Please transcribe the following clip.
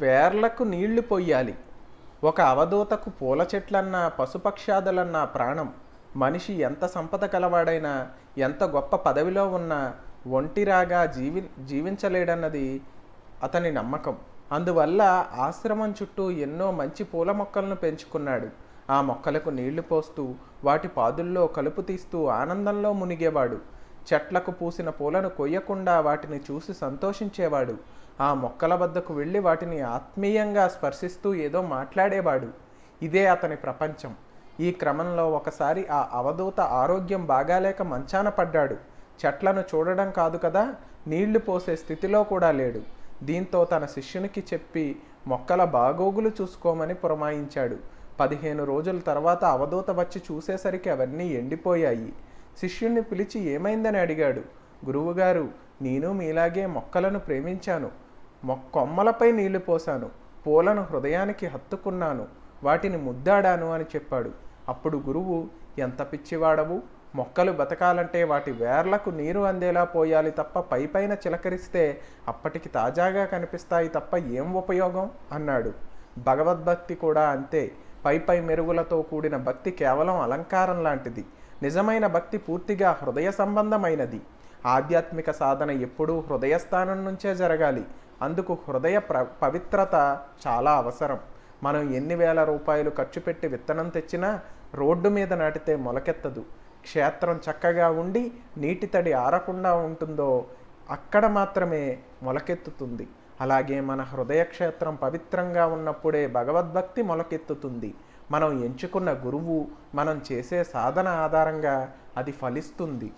వేర్లకు నీళ్లు పొయ్యాలి ఒక అవధూతకు పూల చెట్లన్నా పశుపక్షాదులన్నా ప్రాణం మనిషి ఎంత సంపద కలవాడైనా ఎంత గొప్ప పదవిలో ఉన్నా ఒంటిరాగా జీవి జీవించలేడన్నది అతని నమ్మకం అందువల్ల ఆశ్రమం చుట్టూ ఎన్నో మంచి పూల మొక్కలను పెంచుకున్నాడు ఆ మొక్కలకు నీళ్లు పోస్తూ వాటి పాదుల్లో కలుపు తీస్తూ ఆనందంలో మునిగేవాడు చెట్లకు పూసిన పూలను కొయ్యకుండా వాటిని చూసి సంతోషించేవాడు ఆ మొక్కల వద్దకు వెళ్ళి వాటిని ఆత్మీయంగా స్పర్శిస్తూ ఏదో మాట్లాడేవాడు ఇదే అతని ప్రపంచం ఈ క్రమంలో ఒకసారి ఆ అవధూత ఆరోగ్యం బాగాలేక మంచాన పడ్డాడు చెట్లను చూడడం కాదు కదా నీళ్లు పోసే స్థితిలో కూడా లేడు దీంతో తన శిష్యునికి చెప్పి మొక్కల బాగోగులు చూసుకోమని పురమాయించాడు పదిహేను రోజుల తర్వాత అవధూత వచ్చి చూసేసరికి అవన్నీ ఎండిపోయాయి శిష్యుణ్ణి పిలిచి ఏమైందని అడిగాడు గురువుగారు నేను మీలాగే మొక్కలను ప్రేమించాను మొక్కొమ్మలపై నీళ్లు పోశాను పూలను హృదయానికి హత్తుకున్నాను వాటిని ముద్దాడాను అని చెప్పాడు అప్పుడు గురువు ఎంత పిచ్చివాడవు మొక్కలు బతకాలంటే వాటి వేర్లకు నీరు అందేలా పోయాలి తప్ప పైపైన చిలకరిస్తే అప్పటికి తాజాగా కనిపిస్తాయి తప్ప ఏం ఉపయోగం అన్నాడు భగవద్భక్తి కూడా అంతే పైపై మెరుగులతో కూడిన భక్తి కేవలం అలంకారం లాంటిది నిజమైన భక్తి పూర్తిగా హృదయ సంబంధమైనది ఆధ్యాత్మిక సాధన ఎప్పుడూ హృదయస్థానం నుంచే జరగాలి అందుకు హృదయ ప్ర పవిత్రత చాలా అవసరం మనం ఎన్ని వేల రూపాయలు ఖర్చు పెట్టి విత్తనం తెచ్చినా రోడ్డు మీద నాటితే మొలకెత్తదు క్షేత్రం చక్కగా ఉండి నీటి తడి ఆరకుండా ఉంటుందో అక్కడ మాత్రమే మొలకెత్తుతుంది అలాగే మన హృదయ క్షేత్రం పవిత్రంగా ఉన్నప్పుడే భగవద్భక్తి మొలకెత్తుతుంది మనం ఎంచుకున్న గురువు మనం చేసే సాధన ఆధారంగా అది ఫలిస్తుంది